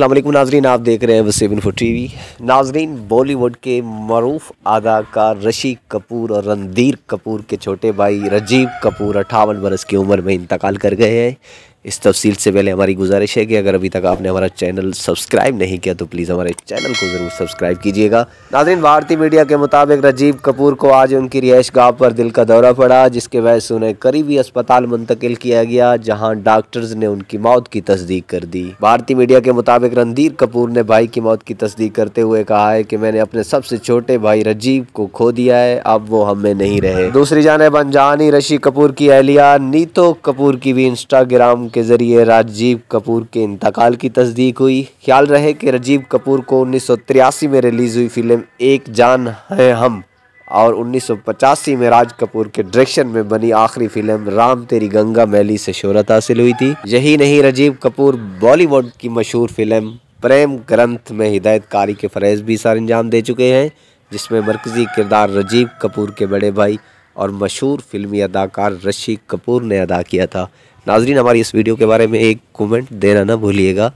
अल्लाम नाजरीन आप देख रहे हैं वसीबिन फो टी वी नाजरीन बॉलीवुड के मरूफ अदाकार रशि कपूर और रणधीर कपूर के छोटे भाई रजीव कपूर अट्ठावन बरस की उम्र में इंतकाल कर गए हैं इस तफसील से पहले हमारी गुजारिश है कि अगर अभी तक आपने हमारा चैनल सब्सक्राइब नहीं किया तो प्लीज़ हमारे चैनल को ज़रूर सब्सक्राइब कीजिएगा नाजरीन भारतीय मीडिया के मुताबिक राजीव कपूर को आज उनकी रिहाइश गाह पर दिल का दौरा पड़ा जिसके वजह से उन्हें करीबी अस्पताल मुंतकिल किया गया जहाँ डॉक्टर्स ने उनकी मौत की तस्दीक कर दी भारतीय मीडिया के मुताबिक रणधीर कपूर ने भाई की मौत की तस्दीक करते हुए कहा है कि मैंने अपने सबसे छोटे भाई राजीव को खो दिया है अब वो हमें नहीं रहे दूसरी जानब अनजानी ऋषि कपूर की अहलिया नीतो कपूर की भी इंस्टाग्राम के ज़रिए राजीव कपूर के इंतकाल की तस्दीक हुई ख्याल रहे कि राजीव कपूर को उन्नीस में रिलीज़ हुई फिल्म एक जान है हम और उन्नीस में राज कपूर के डायरेक्शन में बनी आखिरी फिल्म राम तेरी गंगा मैली से शोहरत हासिल हुई थी यही नहीं राजीव कपूर बॉलीवुड की मशहूर फिल्म प्रेम ग्रंथ में हिदायतकारी के फरेज भी सर अंजाम दे चुके हैं जिसमें मरकज़ी किरदार राजीव कपूर के बड़े भाई और मशहूर फिल्मी अदाकार रशि कपूर ने अदा किया था नाजरीन हमारी इस वीडियो के बारे में एक कमेंट देना ना भूलिएगा